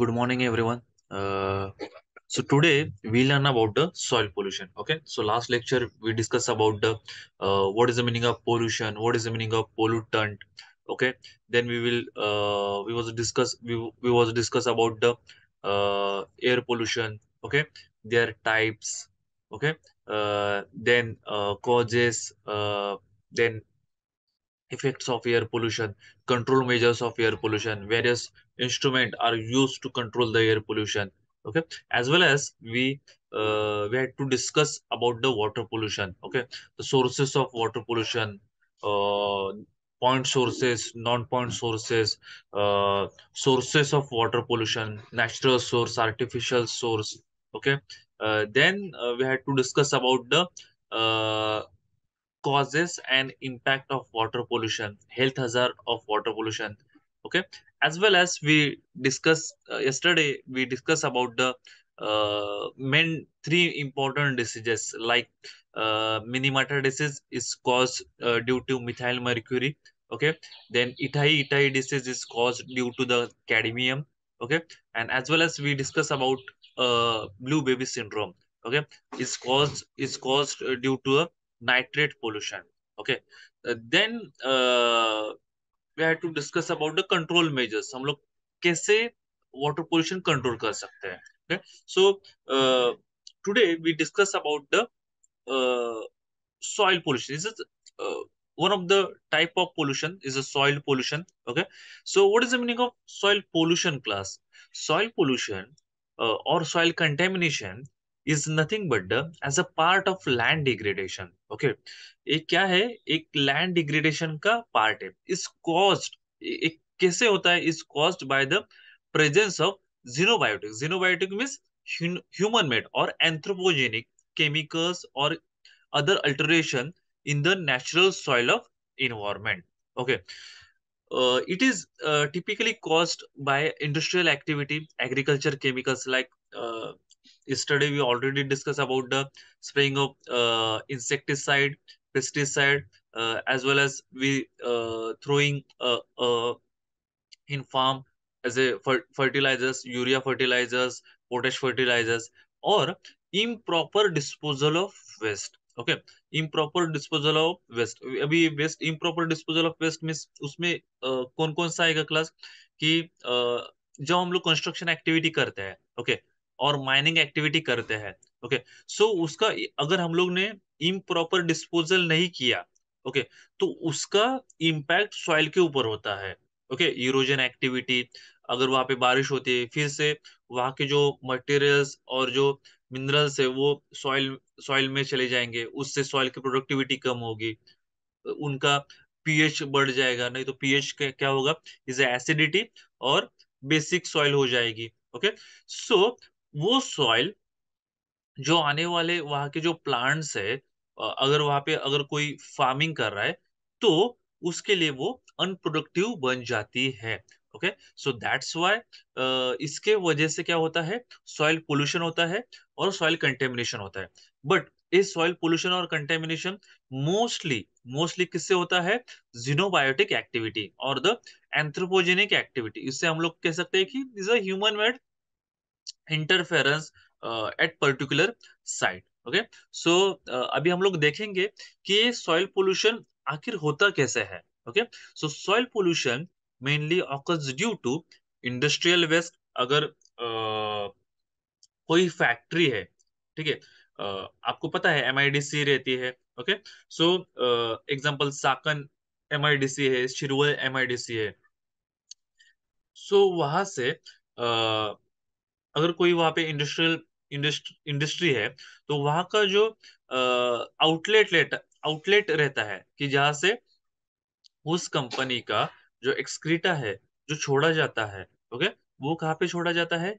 good morning everyone uh, so today we learn about the soil pollution okay so last lecture we discussed about the uh, what is the meaning of pollution what is the meaning of pollutant okay then we will uh, we was discuss we, we was discuss about the uh, air pollution okay their types okay uh, then uh, causes uh, then effects of air pollution, control measures of air pollution, various instruments are used to control the air pollution. Okay, as well as we uh, we had to discuss about the water pollution. Okay, the sources of water pollution, uh, point sources, non-point sources, uh, sources of water pollution, natural source, artificial source. Okay, uh, then uh, we had to discuss about the uh, causes and impact of water pollution health hazard of water pollution okay as well as we discussed uh, yesterday we discussed about the uh, main three important diseases like uh, minimator disease is caused uh, due to methyl mercury okay then itai itai disease is caused due to the cadmium okay and as well as we discuss about uh, blue baby syndrome okay is caused is caused uh, due to a nitrate pollution okay uh, then uh, we have to discuss about the control measures hum log kaise water pollution control kar sakte hain okay so uh, today we discuss about the uh, soil pollution this is uh, one of the type of pollution is a soil pollution okay so what is the meaning of soil pollution class soil pollution uh, or soil contamination is nothing but as a part of land degradation okay एक क्या है एक land degradation का part है is cost एक कैसे होता है is caused by the presence of xenobiotic xenobiotic means human made और एंथ्रोपोजेनिक केमिकल्स और other alteration in the natural soil of environment okay it is typically uh, by industrial activity agriculture chemicals like yesterday we already discussed about the spraying of uh, insecticide pesticide uh, as well as we uh, throwing uh, uh, in farm as a fer fertilizers urea fertilizers potash fertilizers or improper disposal of waste okay improper disposal of waste abhi waste improper disposal of waste means usme kon kon sa आएगा class ki jab hum log construction activity karte हैं okay? और mining activity करते हैं okay so उसका अगर हम लोग ने इम प्रॉपर डिस्पोजल नहीं किया ओके okay, तो उसका इम्पैक्ट सॉइल के ऊपर होता है ओके यूरोजन एक्टिविटी अगर वहां पे बारिश होती है फिर से वहां के जो मटेरियल्स और जो मिनरल्स है वो सॉइल सॉइल में चले जाएंगे उससे सॉइल की प्रोडक्टिविटी कम होगी उनका पीएच बढ़ जाएगा नहीं तो पीएच क्या होगा इज एसिडिटी और बेसिक सॉइल हो जाएगी ओके सो वो सॉइल जो आने वाले वहां के जो प्लांट्स है अगर वहां पे अगर कोई फार्मिंग कर रहा है तो उसके लिए वो अनप्रोडक्टिव बन जाती है ओके सो दैट्स वाई इसके वजह से क्या होता है सॉइल पोल्यूशन होता है और सॉइल कंटेमिनेशन होता है बट इस सॉइल पोल्यूशन और कंटेमिनेशन मोस्टली मोस्टली किससे होता है जीनोबायोटिक एक्टिविटी और द एंथ्रोपोजेनिक एक्टिविटी इससे हम लोग कह सकते हैं कि is human made interference at particular site okay so अभी हम लोग देखेंगे कि सॉइल पोल्यूशन आखिर होता कैसे है okay so soil pollution mainly occurs due to industrial waste अगर uh, कोई फैक्ट्री है ठीक है uh, आपको पता है एम रहती है okay so example Chakan um है शिरवल एम है सो so, वहां से uh, अगर कोई वहां पे इंडस्ट्रियल इंडस्ट्री इंडस्ट्री है तो वहां का जो आउटलेट लेट आउटलेट रहता है कि जहां से उस कंपनी का जो एक्सक्रीटा है जो छोड़ा जाता है ओके वो कहाँ पे छोड़ा जाता है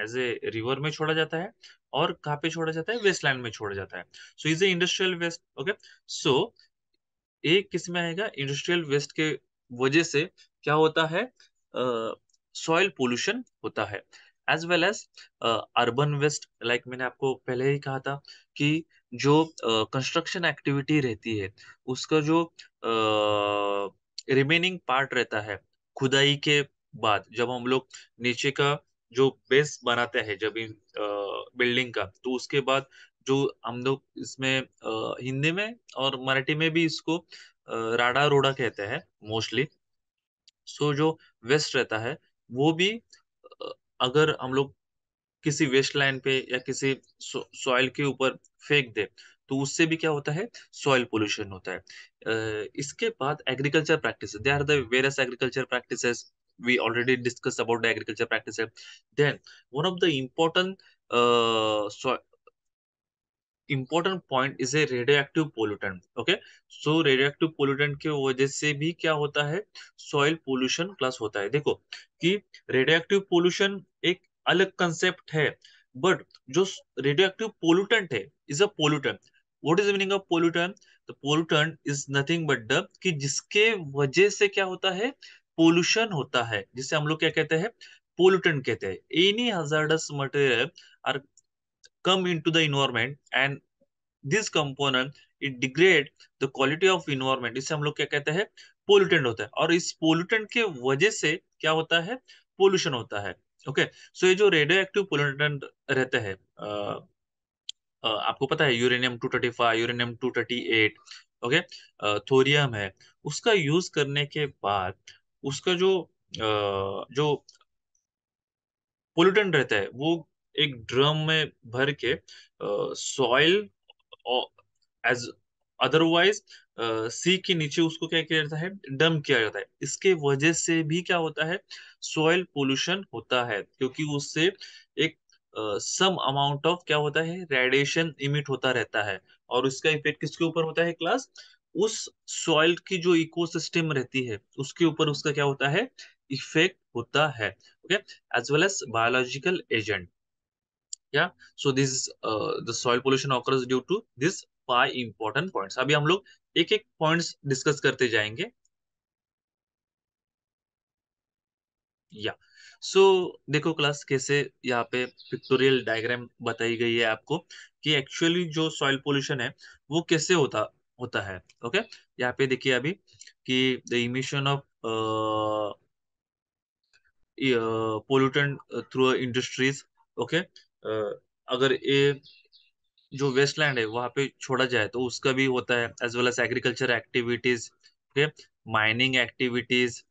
एज ए रिवर में छोड़ा जाता है और कहाँ पे छोड़ा जाता है वेस्टलैंड में छोड़ा जाता है so is a industrial waste okay so एक किस्म आएगा इंडस्ट्रियल वेस्ट के वजह से क्या होता है सॉइल uh, पोल्यूशन होता है as well as urban waste like मैंने आपको पहले ही कहा था कि जो कंस्ट्रक्शन uh, एक्टिविटी रहती है उसका जो रिमेनिंग uh, पार्ट रहता है खुदाई के बाद जब हम लोग नीचे का जो बेस बनाते हैं जब इन बिल्डिंग uh, का तो उसके बाद जो हम लोग इसमें uh, हिंदी में और मराठी में भी इसको uh, राडा रोडा कहते हैं मोस्टली सो जो वेस्ट रहता है वो भी अगर हम लोग किसी वेस्ट लैंड पे या किसी सॉइल के ऊपर फेंक दे तो उससे भी क्या होता है सॉइल पोल्यूशन होता है इसके बाद agriculture practice they are the various agriculture practice we already discussed about the agriculture practices then one of the important uh, so important point is a radioactive pollutant okay so radioactive pollutant के वजह से भी क्या होता है soil pollution plus होता है देखो कि रेडियोक्टिव पोल्यूशन एक अलग कंसेप्ट है बट जो रेडियोक्टिव पोल्यूटेंट है is a pollutant what is meaning of pollutant the pollutant is nothing but the कि जिसके वजह से क्या होता है पोल्यूशन होता है जिसे हम लोग क्या कहते हैं पोल्यूटेंट कहते हैं any hazardous material are come into the environment and this component it degrade the quality of environment इसे हम लोग क्या कहते हैं पोल्यूटेंट होता है और इस पोल्यूटेंट के वजह से क्या होता है पोल्यूशन होता है ओके सो ये जो रेडियो एक्टिव पोल्यूटेंट रहते हैं आपको पता है यूरेनियम 235 यूरेनियम 238 ओके थोरियम है उसका यूज करने के बाद उसका जो आ, जो पोल्यूटेंट रहता है वो एक ड्रम में भर के सॉइल एज अदरवाइज सी के नीचे उसको क्या किया जाता है डम किया जाता है इसके वजह से भी क्या होता है सॉइल पोल्यूशन होता है क्योंकि उससे एक सम अमाउंट ऑफ क्या होता है रेडिएशन इमिट होता रहता है और उसका इफेक्ट किसके ऊपर होता है क्लास उस सॉइल की जो इकोसिस्टम रहती है उसके ऊपर उसका क्या होता है इफेक्ट होता है okay as well as biological agent या so this the soil pollution occurs due to this five important points अभी हम लोग एक एक पॉइंट्स डिस्कस करते जाएंगे या yeah. सो so, देखो क्लास कैसे यहाँ पे पिक्टोरियल डायग्राम बताई गई है आपको कि एक्चुअली जो सॉइल पोल्यूशन है वो कैसे होता होता है ओके okay? यहाँ पे देखिए अभी कि the emission of pollutant through industries okay अगर ये जो वेस्टलैंड है वहां पे छोड़ा जाए तो उसका भी होता है as well as agriculture activities okay mining activities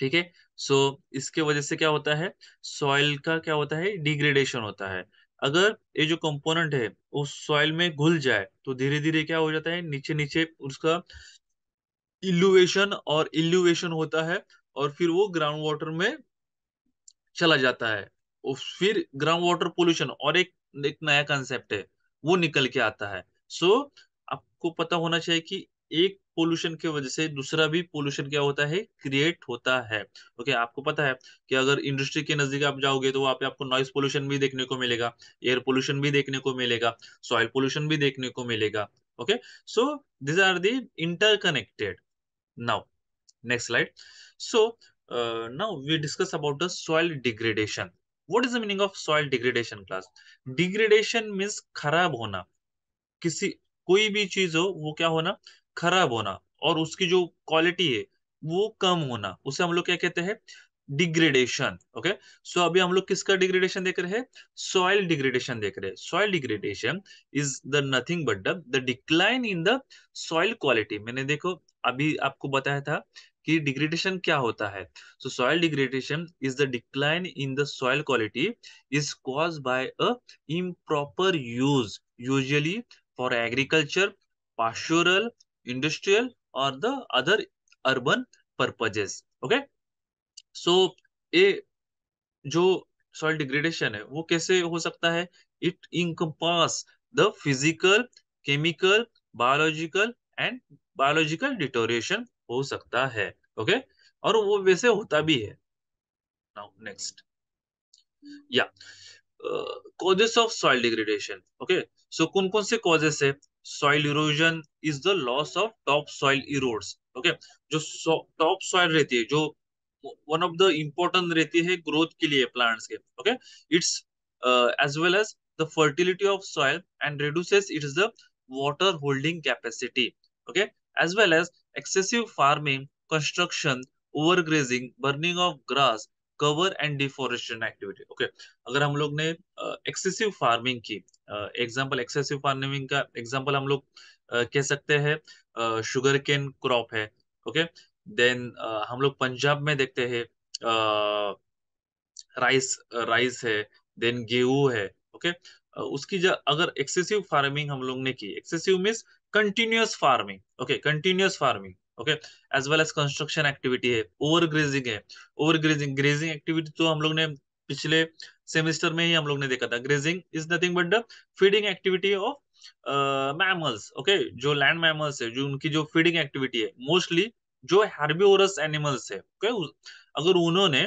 ठीक है सो इसके वजह से क्या होता है सॉइल का क्या होता है डिग्रेडेशन होता है अगर ये जो कंपोनेंट है वो सॉइल में घुल जाए तो धीरे धीरे क्या हो जाता है नीचे नीचे उसका इल्यूवेशन और इल्यूवेशन होता है और फिर वो ग्राउंड वाटर में चला जाता है फिर ग्राउंड वाटर पोल्यूशन और एक एक नया कंसेप्ट है वो निकल के आता है सो so, आपको पता होना चाहिए कि एक पोल्यूशन के वजह से दूसरा भी पोल्यूशन क्या होता है क्रिएट होता है ओके okay, आपको पता है कि अगर इंडस्ट्री के नजदीक आप जाओगे तो वहां पे आपको नॉइस पोल्यूशन भी देखने को मिलेगा एयर पोल्यूशन भी देखने को मिलेगा सॉइल पोल्यूशन भी देखने को मिलेगा okay so this are the interconnected now next slide so now we discuss about the soil degradation what is the meaning of soil degradation class degradation means खराब होना किसी कोई भी चीज हो वो क्या होना खराब होना और उसकी जो क्वालिटी है वो कम होना उसे हम लोग क्या कहते हैं डिग्रेडेशन ओके सो अभी हम लोग किसका डिग्रेडेशन देख रहे हैं सॉइल डिग्रेडेशन देख रहे हैं soil degradation is the nothing but the decline in the soil quality मैंने देखो अभी आपको बताया था कि डिग्रेडेशन क्या होता है so soil degradation is the decline in the soil quality is cause by a improper use usually for agriculture pastoral industrial और the other urban purposes okay so ये जो सॉइल डिग्रेडेशन है वो कैसे हो सकता है it encompass the physical chemical biological and biological deterioration हो सकता है ओके okay? और वो वैसे होता भी है नाउ नेक्स्ट या causes of soil degradation okay so कौन कौन से कॉजेस है soil erosion is the loss of top soil erodes okay जो टॉप सॉइल रहती है जो वन ऑफ द इम्पोर्टेंट रहती है ग्रोथ के लिए प्लांट्स के okay it's as well as the fertility of soil and reduces its the water holding capacity okay as well as excessive farming, construction, overgrazing, burning of grass, cover and deforestation activity okay अगर हम लोग ने excessive farming की example excessive farming का example हम लोग uh, कह सकते हैं शुगर केन क्रॉप है ओके okay? देन uh, हम लोग पंजाब में देखते हैं राइस राइस है देन गेहूं है ओके okay? uh, उसकी अगर एक्सेसिव फार्मिंग हम लोग ने की excessive means continuous farming okay continuous farming okay as well as construction activity है ओवर ग्रेजिंग है ओवर ग्रेजिंग ग्रेजिंग एक्टिविटी तो हम लोग ने पिछले सेमेस्टर में ही हम लोग ने देखा था grazing is nothing but the feeding activity of mammals okay जो लैंड मैमल्स है जो उनकी जो फीडिंग एक्टिविटी है मोस्टली जो हर्बिवोरस एनिमल्स है okay? अगर उन्होंने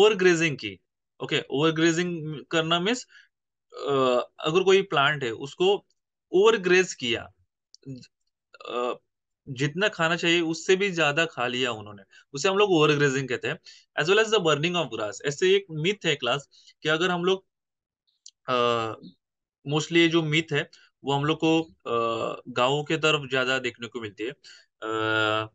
ओवर ग्रेजिंग की ओके ओवर ग्रेजिंग करना मीन्स uh, अगर कोई प्लांट है उसको ओवर ग्रेज किया जितना खाना चाहिए उससे भी ज्यादा खा लिया उन्होंने उसे हम लोग ओवर ग्रेजिंग कहते हैं as well as the burning of grass ऐसे एक मिथ है क्लास कि अगर हम लोग मोस्टली ये जो मिथ है वो हम लोग को गाँव के तरफ ज्यादा देखने को मिलती है आ,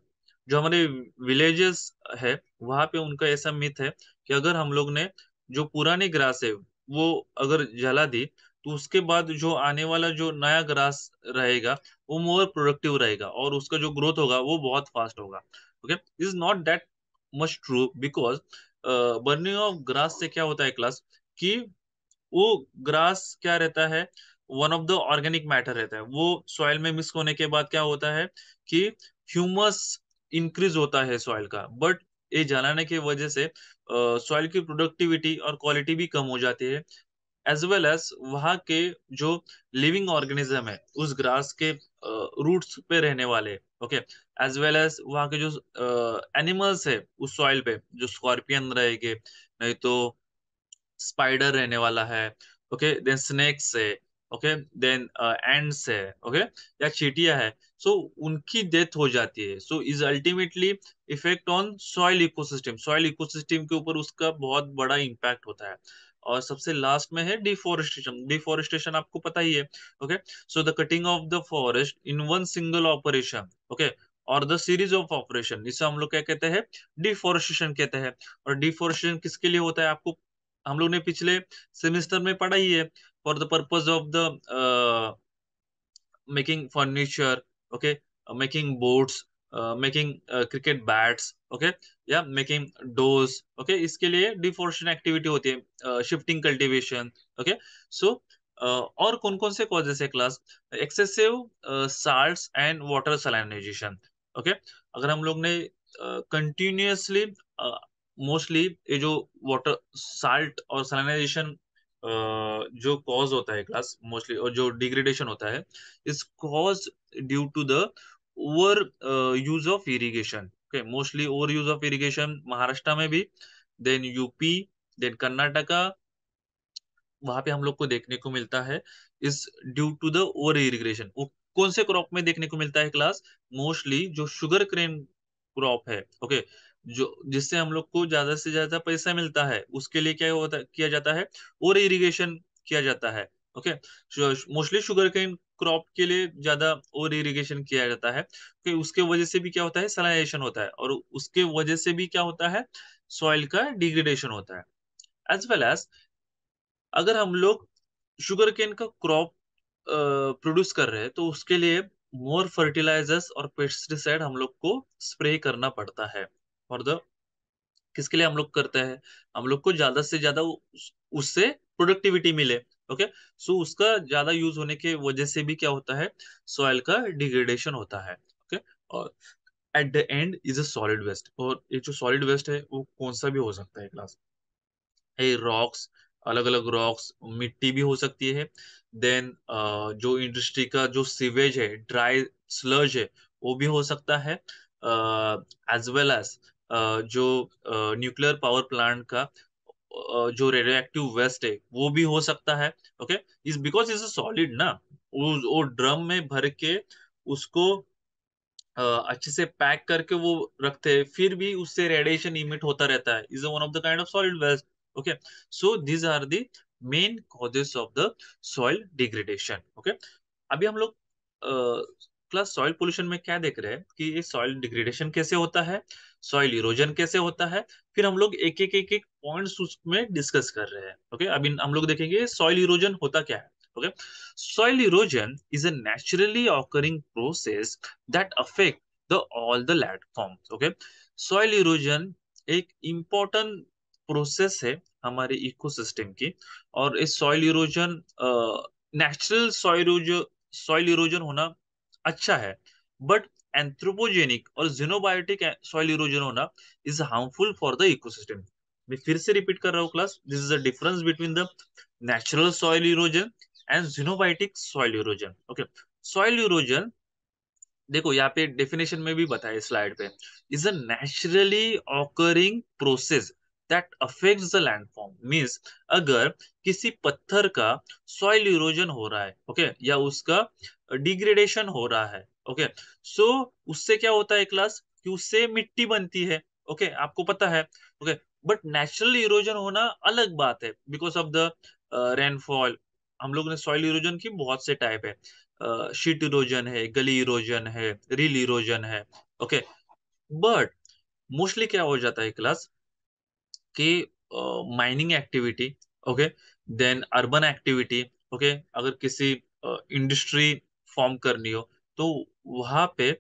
जो हमारे विलेजेस है वहां पे उनका ऐसा मिथ है कि अगर हम लोग ने जो पुराने ग्रास है वो अगर जला दी तो उसके बाद जो आने वाला जो नया ग्रास रहेगा वो मोर प्रोडक्टिव रहेगा और उसका जो ग्रोथ होगा वो बहुत फास्ट होगा okay is not that much true because burning of grass से क्या होता है क्लास कि वो ग्रास क्या रहता है one of the organic matter रहता है वो सॉइल में मिक्स होने के बाद क्या होता है कि ह्यूमस इंक्रीज होता है सॉइल का बट ये जलाने की वजह से सॉइल uh, की प्रोडक्टिविटी और क्वालिटी भी कम हो जाती है एज वेल एज वहाँ के जो लिविंग ऑर्गेनिज्म है उस ग्रास के रूट्स पे रहने वाले ओके एज वेल एज वहाँ के जो एनिमल्स है उस सॉइल पे जो स्कॉर्पियन रहेगे नहीं तो स्पाइडर रहने वाला है ओके देन स्नेक्स है ओके देन एंड्स है ओके या चीटिया है सो so, उनकी डेथ हो जाती है so is ultimately effect on soil ecosystem soil ecosystem के ऊपर उसका बहुत बड़ा इम्पैक्ट होता है और सबसे लास्ट में है डिफोरेस्टेशन डिफोरेस्टेशन आपको पता ही है okay so the cutting of the forest in one single operation okay और द सीरीज ऑफ ऑपरेशन इसे हम लोग क्या कहते हैं डिफोरेस्टेशन कहते हैं और डिफोरेस्टेशन किसके लिए होता है आपको हम लोग ने पिछले सेमिस्टर में पढ़ा ही है for the purpose of the making furniture okay making boards making cricket bats okay या मेकिंग डोज ओके इसके लिए डिफोर्शन एक्टिविटी होती है शिफ्टिंग कल्टिवेशन ओके सो और कौन कौन से कॉजेस है class excessive salt and water salinization okay अगर हम लोग ने कंटिन्यूसली uh, मोस्टली uh, ये जो वाटर साल्ट और सलाइनाइजेशन uh, जो कॉज होता है क्लास मोस्टली और जो डिग्रेडेशन होता है is cause due to the over use of irrigation okay mostly over use of irrigation Maharashtra में भी देन यूपी देन कर्नाटका वहां पे हम लोग को देखने को मिलता है is due to the over irrigation वो कौन से क्रॉप में देखने को मिलता है क्लास मोस्टली जो शुगर क्रेन क्रॉप है ओके okay? जो जिससे हम लोग को ज्यादा से ज्यादा पैसा मिलता है उसके लिए क्या होता किया जाता है और इरिगेशन किया जाता है okay mostly sugar cane crop के लिए ज्यादा ओवर इरीगेशन किया जाता है कि उसके वजह से भी क्या होता है सलाइजेशन होता है और उसके वजह से भी क्या होता है सॉइल का डिग्रेडेशन होता है एज वेल एज अगर हम लोग शुगर केन का क्रॉप प्रोड्यूस कर रहे हैं तो उसके लिए मोर फर्टिलाइजर्स और पेस्टिसाइड हम लोग को स्प्रे करना पड़ता है फॉर द किसके लिए हम लोग करते हैं हम लोग को ज्यादा से ज्यादा उससे प्रोडक्टिविटी मिले ओके सो उसका ज्यादा यूज होने के वजह से भी क्या होता है सॉइल का डिग्रेडेशन होता है ओके okay? और at the end is a solid waste और ये जो सॉलिड वेस्ट है वो कौन सा भी हो सकता है क्लास रॉक्स अलग अलग रॉक्स मिट्टी भी हो सकती है देन uh, जो इंडस्ट्री का जो सीवेज है ड्राई स्लज है वो भी हो सकता है एज वेल एज जो न्यूक्लियर पावर प्लांट का जो रेडियो एक्टिव वेस्ट है वो भी हो सकता है okay is because is a solid ना वो ड्रम में भर के उसको अच्छे से पैक करके वो रखते हैं फिर भी उससे रेडिएशन इमिट होता रहता है is one of the kind of solid waste okay so these are the main causes of the soil degradation okay अभी हम लोग क्लास सॉइल पोल्यूशन में क्या देख रहे हैं कि ये सॉइल डिग्रेडेशन कैसे होता है सॉइल इरोजन कैसे होता है फिर हम लोग एक एक एक एक पॉइंट उसमें डिस्कस कर रहे हैं ओके अभी हम लोग देखेंगे सॉइल इरोजन होता क्या है okay soil erosion is a naturally occurring process that affect the all the landforms okay soil erosion एक इंपॉर्टेंट प्रोसेस है हमारे इकोसिस्टम की और इस soil erosion natural soil soil erosion होना अच्छा है बट एंथ्रोपोजेनिक और जीनोबायोटिक सॉइल इरोजन होना is harmful for the ecosystem मैं फिर से रिपीट कर रहा हूँ class this is the difference between the natural soil erosion and xenobiotic soil erosion okay soil erosion देखो यहाँ पे डेफिनेशन में भी बताया स्लाइड पे is a naturally occurring process that affect the land form means अगर किसी पत्थर का सॉइल इरोजन हो रहा है ओके okay? या उसका डिग्रेडेशन हो रहा है ओके okay? सो so, उससे क्या होता है क्लास कि उससे मिट्टी बनती है ओके okay? आपको पता है ओके बट नेचुरल इरोजन होना अलग बात है बिकॉज ऑफ द रेनफॉल हम लोग ने सॉइल इरोजन की बहुत से टाइप है शीट uh, इरोजन है गली इरोजन है रील इरोजन है ओके बट मोस्टली क्या हो जाता है class the mining activity okay then urban activity okay अगर किसी इंडस्ट्री uh, फॉर्म करनी हो तो वहां पे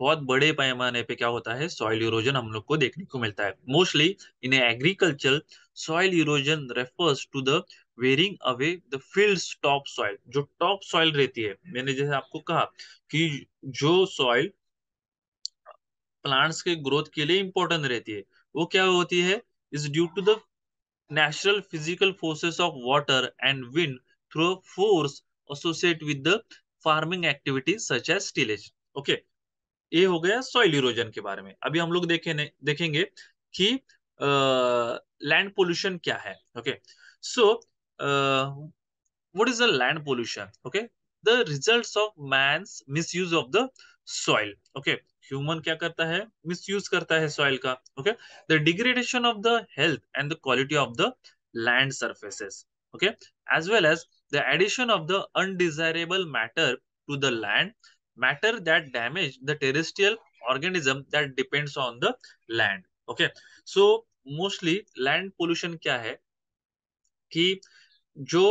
बहुत बड़े पैमाने पे क्या होता है सॉइल इरोजन हम लोग को देखने को मिलता है mostly in agriculture soil erosion refers to the wearing away the field top soil जो टॉप सॉइल रहती है मैंने जैसे आपको कहा कि जो सॉइल प्लांट्स के ग्रोथ के लिए इंपॉर्टेंट रहती है वो क्या होती है is due to the natural physical forces of water and wind through a force associated with the farming activities such as tillage. Okay, ये हो गया सॉइल इरोजन के बारे में अभी हम लोग देखे देखेंगे कि लैंड uh, पोल्यूशन क्या है okay so what is the land pollution okay the results of man's misuse of the soil okay human क्या करता है यूज करता है सॉइल का okay the degradation of the health and the quality of the land surfaces okay as well as the addition of the undesirable matter to the land matter that damage the terrestrial organism that depends on the land okay so mostly land pollution क्या है कि जो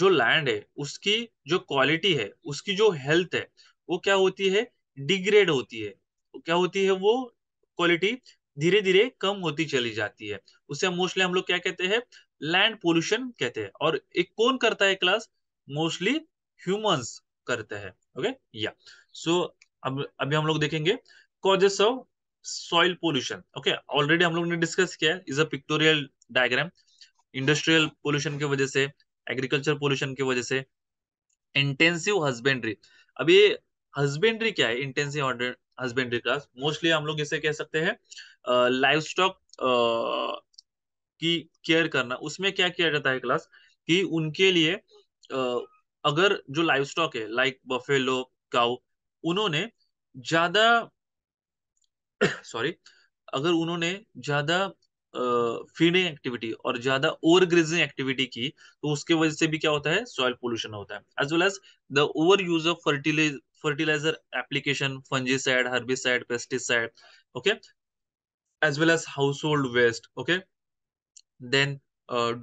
जो land है उसकी जो quality है उसकी जो हेल्थ है वो क्या होती है डिग्रेड होती है तो क्या होती है वो क्वालिटी धीरे धीरे कम होती चली जाती है उसे मोस्टली हम लोग क्या कहते हैं लैंड पोल्यूशन कहते हैं और एक कौन करता है क्लास मोस्टली ह्यूमंस करते हैं ओके या सो अब अभी हम लोग देखेंगे causes of soil pollution okay already हम लोग ने डिस्कस किया is a pictorial diagram industrial pollution की वजह से एग्रीकल्चर पोल्यूशन की वजह से इंटेंसिव हस्बेंड्री अभी हस्बेंड्री क्या है इंटेंसिव हस्बेंड्री क्लास मोस्टली हम लोग इसे कह सकते हैं लाइव स्टॉक की केयर करना उसमें क्या किया जाता है क्लास कि उनके लिए uh, अगर जो लाइव स्टॉक है लाइक बफेलो काउ उन्होंने ज्यादा सॉरी अगर उन्होंने ज्यादा फीडिंग एक्टिविटी और ज्यादा ओवर ग्रेजिंग एक्टिविटी की तो उसके वजह से भी क्या होता है सॉइल पोल्यूशन होता है as well as the over use of fertilize fertilizer application, fungicide, herbicide, pesticide, okay, as well as household waste, okay, then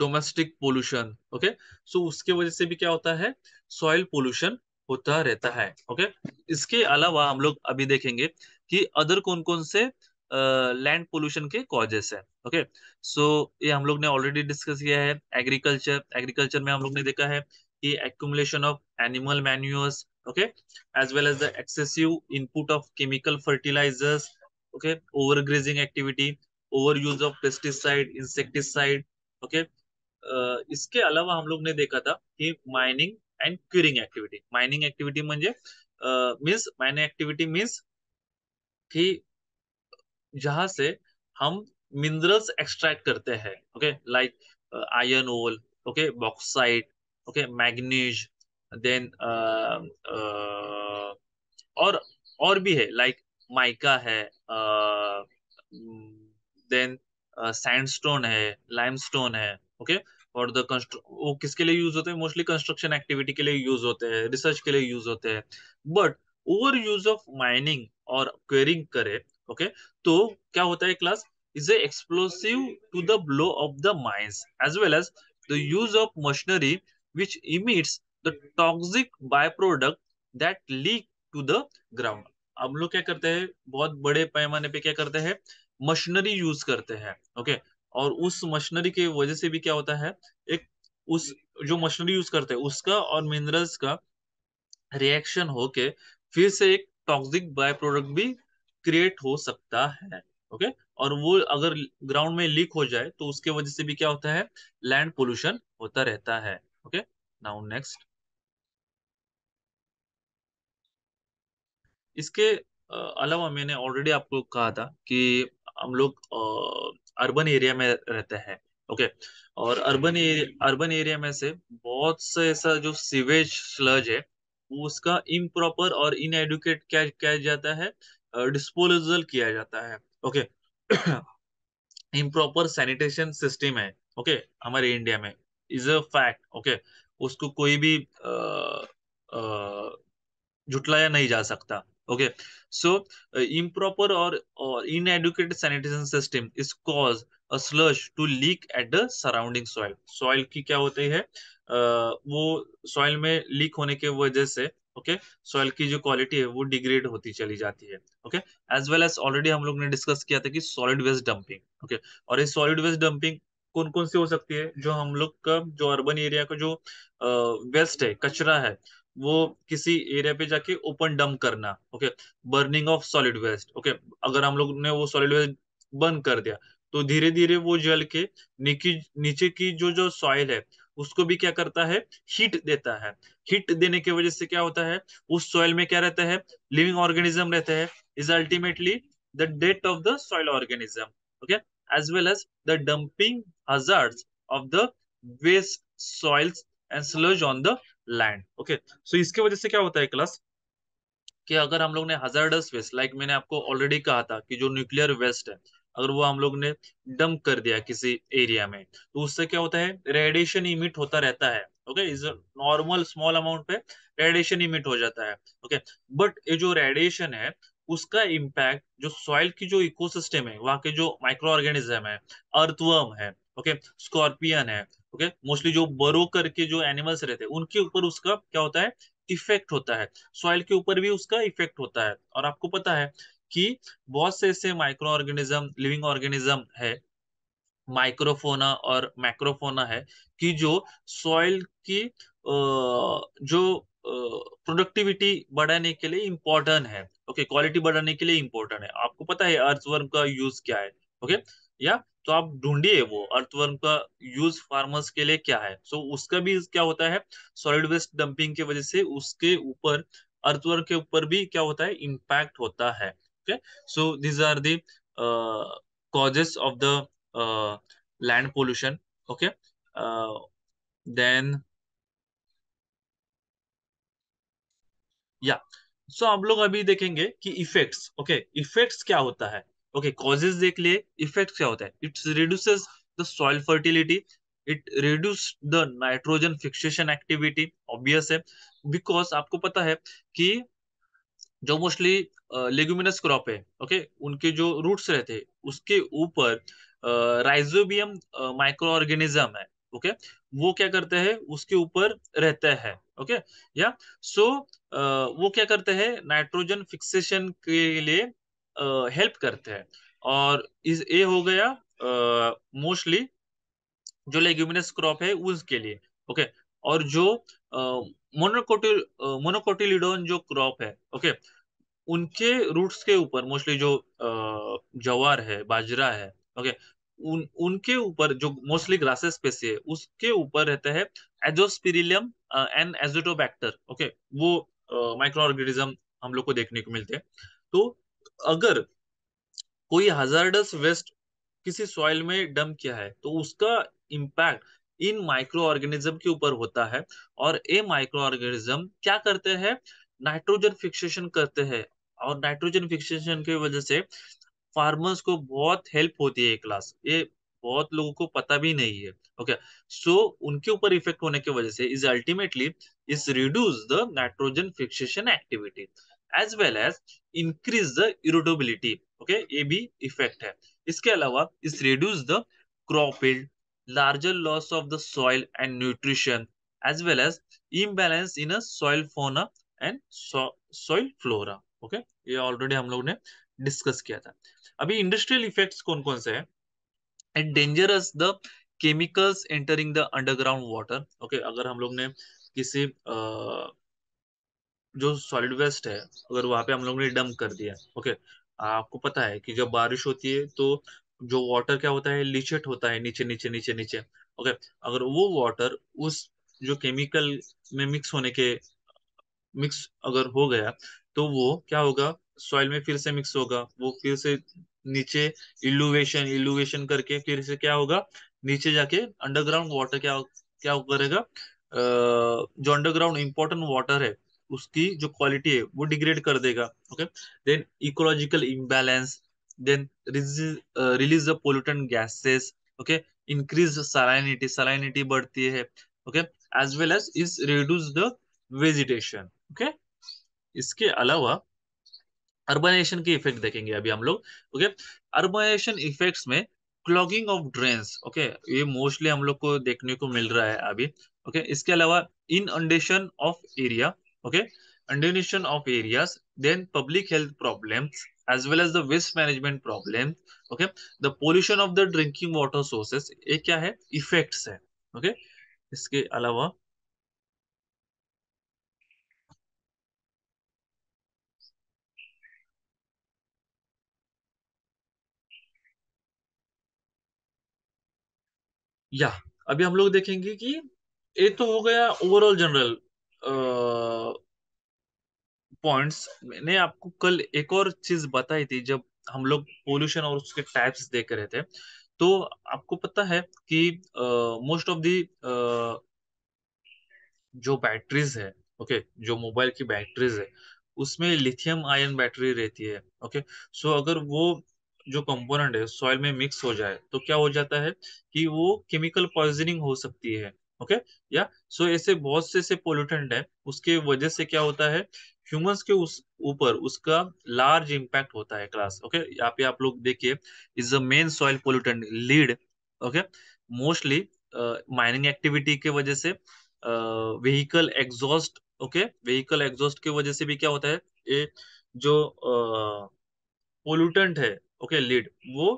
domestic pollution okay so उसके वजह से भी क्या होता है सॉइल पोल्यूशन होता रहता है ओके okay? इसके अलावा हम लोग अभी देखेंगे कि अदर कौन कौन से लैंड uh, पोल्यूशन के कॉजेस है ओके okay? सो so, ये हम लोग ने ऑलरेडी डिस्कस किया है एग्रीकल्चर एग्रीकल्चर में हम लोग ने देखा है कि accumulation of animal manures okay as well as the excessive input of chemical fertilizers okay overgrazing activity overuse of pesticide insecticide okay uh, इसके अलावा हम लोग ने देखा था कि mining and quarrying activity mining activity म्हणजे मीन्स माइनिंग एक्टिविटी मीन्स कि जहां से हम मिनरल्स एक्सट्रैक्ट करते हैं okay like iron ore okay bauxite okay manganese then um, uh, और और भी है लाइक like, माइका है then uh, sandstone mm, uh, है लाइमस्टोन है ओके okay? और द वो किसके लिए यूज होते हैं मोस्टली कंस्ट्रक्शन एक्टिविटी के लिए यूज होते हैं रिसर्च के लिए यूज होते हैं but over use of mining और क्वेरिंग करे ओके okay? तो क्या होता है class is a explosive to the blow of the mines as well as the use of machinery which emits the toxic byproduct that that leak to the ground लोग क्या करते हैं बहुत बड़े पैमाने पे क्या करते हैं मशीनरी यूज करते हैं ओके और उस मशीनरी के वजह से भी क्या होता है एक उस जो मशीनरी यूज करते हैं उसका और मिनरल्स का रिएक्शन होके फिर से एक टॉक्सिक बाय प्रोडक्ट भी क्रिएट हो सकता है ओके और वो अगर ग्राउंड में लीक हो जाए तो उसके वजह से भी क्या होता है लैंड पोल्यूशन होता रहता है ओके नाउ नेक्स्ट इसके अलावा मैंने ऑलरेडी आपको कहा था कि हम लोग अर्बन एरिया में रहते हैं ओके और अर्बन एरिया अर्बन एरिया में से बहुत से ऐसा जो सीवेज स्लज है उसका इम्प्रॉपर और इनएडुकेट क्या किया जाता है डिस्पोजल किया जाता है ओके इम्प्रॉपर सैनिटेशन सिस्टम है ओके okay, हमारे इंडिया में इज अ फैक्ट ओके उसको कोई भी जुटलाया नहीं जा सकता ओके सो इम्प्रॉपर और or sanitation system sanitation cause a slush to leak at the surrounding soil soil की क्या होती है uh, वो सॉइल में लीक होने के वजह से ओके okay? सॉइल की जो क्वालिटी है वो डिग्रेड होती चली जाती है okay as well as already हम लोग ने डिस्कस किया था कि सॉलिड वेस्ट डंपिंग ओके और इस सॉलिड वेस्ट डंपिंग कौन कौन सी हो सकती है जो हम लोग का जो अर्बन एरिया का जो वेस्ट uh, है कचरा है वो किसी एरिया पे जाके ओपन डम करना okay burning of solid waste okay अगर हम लोग ने वो सॉलिड वेस्ट बंद कर दिया तो धीरे धीरे वो जल के नीचे की जो जो सॉइल है उसको भी क्या करता है हीट देता है हीट देने की वजह से क्या होता है उस सॉइल में क्या रहता है लिविंग ऑर्गेनिज्म रहता है is ultimately the death of the soil organism okay as well as the dumping hazard of the waste soils and sludge on the land okay so इसके वजह से क्या होता है क्लास कि अगर हम लोग ने हजारडस वेस्ट लाइक मैंने आपको ऑलरेडी कहा था कि जो न्यूक्लियर वेस्ट है अगर वो हम लोग ने डंप कर दिया किसी एरिया में तो उससे क्या होता है रेडिएशन इमिट होता रहता है okay is normal small amount पे रेडिएशन इमिट हो जाता है ओके बट ये जो रेडिएशन है उसका इम्पैक्ट जो सॉइल की जो इकोसिस्टम है वहां के जो माइक्रो ऑर्गेनिज्म है अर्थवर्म है ओके स्कॉर्पियन है ओके मोस्टली जो बरो करके जो एनिमल्स रहते हैं उनके ऊपर उसका क्या होता है इफेक्ट होता है सॉइल के ऊपर भी उसका इफेक्ट होता है और आपको पता है कि बहुत से ऐसे माइक्रो ऑर्गेनिज्म लिविंग ऑर्गेनिज्म है माइक्रोफोना और मैक्रोफोना है कि जो सॉइल की जो प्रोडक्टिविटी बढ़ाने के लिए इम्पोर्टेंट है ओके क्वालिटी बढ़ाने के लिए इम्पोर्टेंट है आपको पता है अर्थवर्म का यूज क्या है ओके या तो आप ढूंढिए वो अर्थवर्म का यूज फार्मर्स के लिए क्या है सो so, उसका भी क्या होता है सॉलिड वेस्ट डंपिंग की वजह से उसके ऊपर अर्थवर्म के ऊपर भी क्या होता है इम्पैक्ट होता है okay so these are the causes of the land pollution okay then या सो हम लोग अभी देखेंगे कि इफेक्ट्स ओके इफेक्ट्स क्या होता है ओके कॉजेज देख लिए इफेक्ट क्या होता है it's reduces the soil fertility it reduce the nitrogen fixation activity obvious है बिकॉज आपको पता है कि जो मोस्टली लेग्यूमिनस क्रॉप है ओके okay, उनके जो रूट्स रहते हैं उसके ऊपर राइजोबियम माइक्रो ऑर्गेनिज्म है ओके okay? वो क्या करते हैं उसके ऊपर रहता है ओके या सो uh, वो क्या करते हैं नाइट्रोजन फिक्सेशन के लिए हेल्प करते हैं और इस ए हो गया मोस्टली जो लेग्यूमिनस क्रॉप है उसके लिए ओके और जो मोनोकोटिल मोनोकोटिलिडोन जो क्रॉप है ओके उनके रूट्स के ऊपर मोस्टली जो जवार है बाजरा है ओके उन उनके ऊपर जो मोस्टली ग्रासेस स्पेसी है उसके ऊपर रहता है एजोस्पिरिलियम एंड एजोटोबैक्टर ओके वो माइक्रो ऑर्गेनिज्म हम लोग को देखने को मिलते हैं तो अगर कोई हजारडस वेस्ट किसी सॉइल में डम किया है तो उसका इम्पैक्ट इन माइक्रो ऑर्गेनिज्म के ऊपर होता है और ये माइक्रो ऑर्गेनिज्म क्या करते हैं नाइट्रोजन फिक्सेशन करते हैं और नाइट्रोजन फिक्सेशन की वजह से फार्मर्स को बहुत हेल्प होती है क्लास ये बहुत लोगों को पता भी नहीं है ओके okay. सो so, उनके ऊपर इफेक्ट होने की वजह से is ultimately is reduce the nitrogen fixation activity as well as increase the irritability okay ये भी इफेक्ट है इसके अलावा is reduce the crop yield larger loss of the soil and nutrition as well as imbalance in a soil fauna and soil flora okay ये already हम लोग ने discuss किया था अभी इंडस्ट्रियल इफेक्ट्स कौन कौन से है and dangerous the chemicals entering the underground water okay अगर हम लोग ने किसी uh, जो सॉलिड वेस्ट है अगर वहां पे हम लोग ने डंप कर दिया ओके आपको पता है कि जब बारिश होती है तो जो वाटर क्या होता है लिचेट होता है नीचे नीचे नीचे नीचे ओके अगर वो वाटर उस जो केमिकल में मिक्स होने के मिक्स अगर हो गया तो वो क्या होगा सॉइल में फिर से मिक्स होगा वो फिर से नीचे इलुवेशन इलुवेशन करके फिर से क्या होगा नीचे जाके अंडरग्राउंड वाटर क्या क्या करेगा जो अंडरग्राउंड इंपॉर्टेंट वाटर है उसकी जो क्वालिटी है वो डिग्रेड कर देगा okay then ecological imbalance then release the pollutant gases okay increase salinity salinity बढ़ती है okay as well as is reduce the vegetation okay इसके अलावा अर्बनाइजेशन के इफेक्ट देखेंगे अभी हम लोग ओके अर्बनाइजेशन इफेक्ट्स में क्लॉगिंग ऑफ ड्रेन्स ओके ये मोस्टली हम लोग को देखने को मिल रहा है अभी ओके okay? इसके अलावा in of area okay undulation of areas then public health problems as well as the waste management problem okay the pollution of the drinking water sources ye kya hai effects hai okay iske alawa या अभी हम लोग देखेंगे कि ये तो हो गया ओवरऑल जनरल पॉइंट्स मैंने आपको कल एक और चीज बताई थी जब हम लोग पोल्यूशन और उसके टाइप्स देख रहे थे तो आपको पता है कि मोस्ट ऑफ दी जो बैटरीज है ओके okay, जो मोबाइल की बैटरीज है उसमें लिथियम आयन बैटरी रहती है ओके okay? सो so, अगर वो जो कंपोनेंट है सॉइल में मिक्स हो जाए तो क्या हो जाता है कि वो केमिकल पॉइजनिंग हो सकती है ओके या सो ऐसे बहुत से ऐसे पोल्यूटेंट है उसके वजह से क्या होता है ह्यूमंस के उस ऊपर उसका लार्ज इम्पैक्ट होता है क्लास ओके यहाँ पे आप लोग देखिए is the main soil pollutant lead okay mostly mining activity के वजह से vehicle exhaust okay vehicle exhaust के वजह से भी क्या होता है ये जो पोल्यूटेंट uh, है ओके okay, लीड वो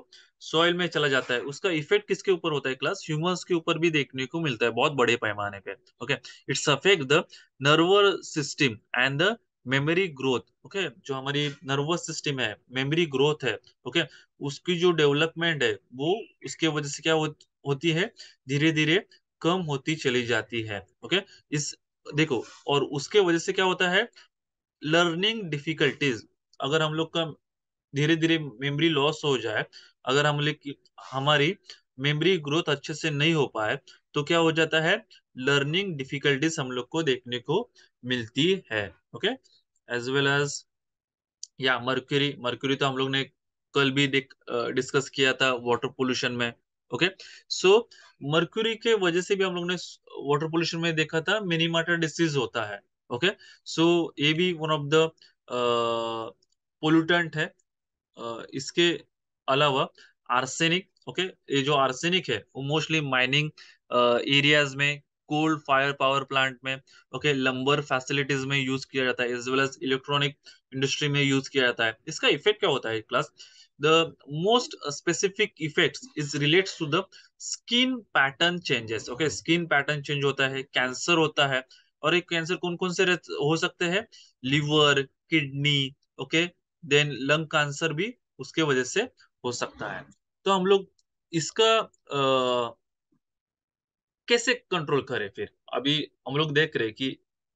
सॉइल में चला जाता है उसका इफेक्ट किसके ऊपर होता है क्लास ह्यूमंस के ऊपर भी देखने को मिलता है बहुत बड़े पैमाने पे okay it's affect the nervous system and the memory growth okay जो हमारी नर्वस सिस्टम है मेमोरी ग्रोथ है ओके okay? उसकी जो डेवलपमेंट है वो उसके वजह से क्या हो, होती है धीरे धीरे कम होती चली जाती है ओके okay? इस देखो और उसके वजह से क्या होता है लर्निंग डिफिकल्टीज अगर हम लोग का धीरे धीरे मेमोरी लॉस हो जाए अगर हम हमारी मेमोरी ग्रोथ अच्छे से नहीं हो पाए तो क्या हो जाता है लर्निंग डिफिकल्टीज हम लोग को देखने को मिलती है ओके एज वेल एज या मर्क्यूरी मर्क्यूरी तो हम लोग ने कल भी डिस्कस किया था वाटर पोल्यूशन में ओके सो मर्क्यूरी के वजह से भी हम लोग ने वाटर पोल्यूशन में देखा था मिनीमाटर डिसीज होता है ओके सो ये भी वन ऑफ द पोल्यूटेंट है uh, इसके अलावा आर्सेनिक ओके ये जो आर्सेनिक है वो मोस्टली माइनिंग एरियाज में कोल फायर पावर प्लांट में ओके लंबर फैसिलिटीज में यूज किया जाता है as well as electronic industry में यूज किया जाता है इसका इफेक्ट क्या होता है class the most specific effect is relate to the skin pattern changes okay skin pattern change होता है कैंसर होता है और एक कैंसर कौन कौन से हो सकते हैं liver kidney okay then lung cancer भी उसके वजह से हो सकता है तो हम लोग इसका आ, कैसे कंट्रोल करें फिर अभी हम लोग देख रहे हैं कि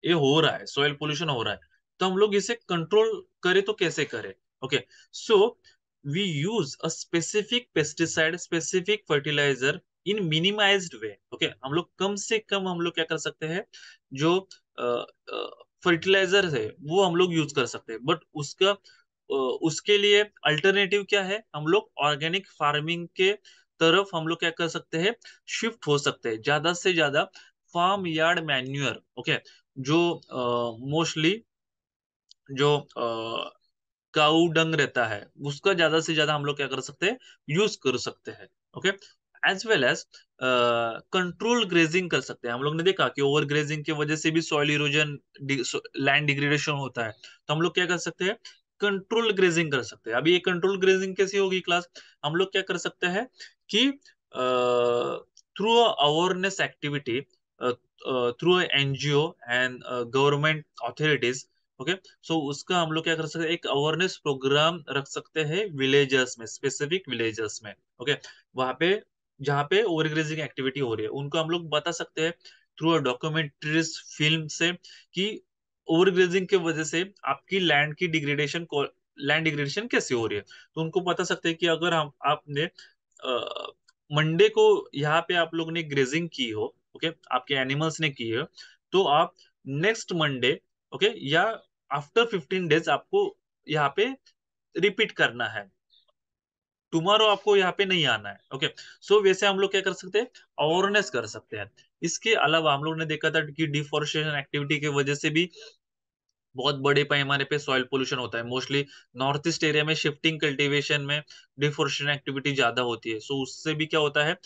ये हो रहा है सॉइल पोल्यूशन हो रहा है तो हम लोग इसे कंट्रोल करें तो कैसे करें okay so we use a specific pesticide specific fertilizer in minimized way okay हम लोग कम से कम हम लोग क्या कर सकते हैं जो फर्टिलाइजर है वो हम लोग यूज कर सकते हैं बट उसका उसके लिए अल्टरनेटिव क्या है हम लोग ऑर्गेनिक फार्मिंग के तरफ हम लोग क्या कर सकते हैं शिफ्ट हो सकते हैं ज्यादा से ज्यादा फार्म यार्ड मैन्यूअर ओके जो मोस्टली जो काऊ डंग रहता है उसका ज्यादा से ज्यादा हम लोग क्या कर सकते हैं यूज कर सकते हैं okay as well as control grazing कर सकते हैं हम लोग ने देखा कि ओवर ग्रेजिंग की वजह से भी सॉइल इरोजन लैंड डिग्रेडेशन होता है तो हम लोग क्या कर सकते हैं कंट्रोल ग्रेजिंग कर सकते हैं अभी ये कंट्रोल ग्रेजिंग कैसी होगी क्लास हम लोग क्या कर सकते हैं कि through awareness activity through NGO and government authorities okay so उसका हम लोग क्या कर सकते हैं एक अवेयरनेस प्रोग्राम रख सकते हैं विलेजर्स में स्पेसिफिक विलेजर्स में ओके okay? वहां पे जहाँ पे ओवर ग्रेजिंग एक्टिविटी हो रही है उनको हम लोग बता सकते हैं थ्रू अ डॉक्यूमेंट्रीज फिल्म से कि ओवर ग्रेजिंग की वजह से आपकी लैंड की डिग्रेडेशन लैंड डिग्रेडेशन कैसे हो रही है तो उनको बता सकते हैं कि अगर हम आपने मंडे को यहाँ पे आप लोग ने ग्रेजिंग की हो ओके आपके एनिमल्स ने की हो तो आप नेक्स्ट मंडे ओके या आफ्टर फिफ्टीन डेज आपको यहाँ पे रिपीट करना है टुमारो आपको यहाँ पे नहीं आना है ओके सो वैसे हम लोग क्या कर सकते हैं अवेयरनेस कर सकते हैं इसके अलावा हम लोग ने देखा था कि डिफोरेस्टेशन एक्टिविटी की वजह से भी बहुत बड़े पैमाने पे सॉइल पोल्यूशन होता है मोस्टली नॉर्थ ईस्ट एरिया में शिफ्टिंग कल्टीवेशन में डिफोरेशन एक्टिविटी ज्यादा होती है सो so, उससे भी क्या होता है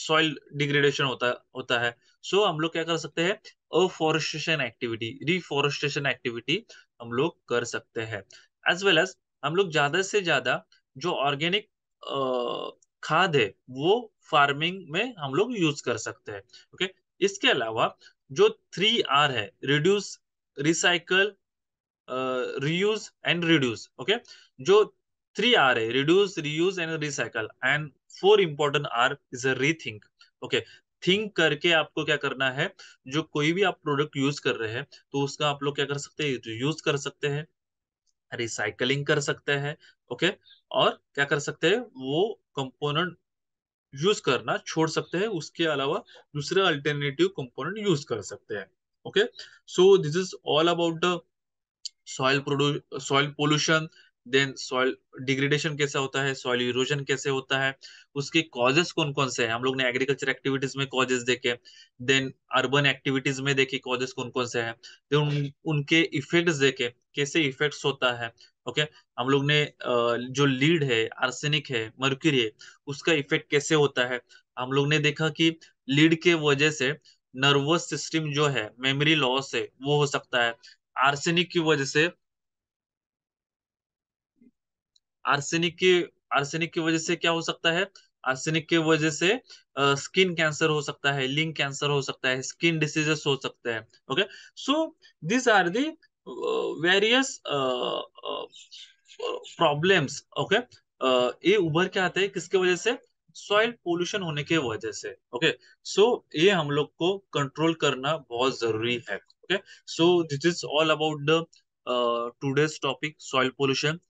सॉइल uh, डिग्रेडेशन होता होता है सो so, हम लोग क्या कर सकते हैं अफॉरेस्टेशन एक्टिविटी रिफोरेस्टेशन एक्टिविटी हम लोग कर सकते हैं एज वेल एज हम लोग ज्यादा से ज्यादा जो ऑर्गेनिक खाद है वो फार्मिंग में हम लोग यूज कर सकते हैं ओके इसके अलावा जो थ्री आर है reduce recycle reuse and reduce okay जो थ्री आर है reduce reuse and recycle and four important R is a rethink okay think करके आपको क्या करना है जो कोई भी आप प्रोडक्ट यूज कर रहे हैं तो उसका आप लोग क्या कर सकते हैं यूज कर सकते हैं रिसाइकलिंग कर सकते हैं ओके और क्या कर सकते हैं वो कंपोनेंट यूज करना छोड़ सकते हैं उसके अलावा दूसरे अल्टरनेटिव कंपोनेंट यूज कर सकते हैं okay so this is all about the soil produce soil pollution then soil degradation कैसे होता है सॉइल इरोजन कैसे होता है उसके कॉजेस कौन कौन से हैं हम लोग ने एग्रीकल्चर एक्टिविटीज में कॉजेस देखे देन अर्बन एक्टिविटीज में देखे कॉजेस कौन कौन से हैं देन उन, उनके इफेक्ट्स देखे कैसे इफेक्ट्स होता है ओके okay? हम लोग ने जो लीड है आर्सेनिक है मर्क्यूरी है उसका इफेक्ट कैसे होता है हम लोग ने देखा कि लीड के वजह से नर्वस सिस्टम जो है मेमोरी लॉस है वो हो सकता है आर्सेनिक की वजह से आर्सेनिक की आर्सेनिक की वजह से क्या हो सकता है आर्सेनिक की वजह से स्किन कैंसर हो सकता है लिंग कैंसर हो सकता है स्किन डिसीजेस हो सकते हैं okay so this are the various problems okay ये उभर के आते हैं किसके वजह से सॉइल पोल्यूशन होने के वजह से ओके सो ये हम लोग को कंट्रोल करना बहुत जरूरी है okay so this is all about the today's topic soil pollution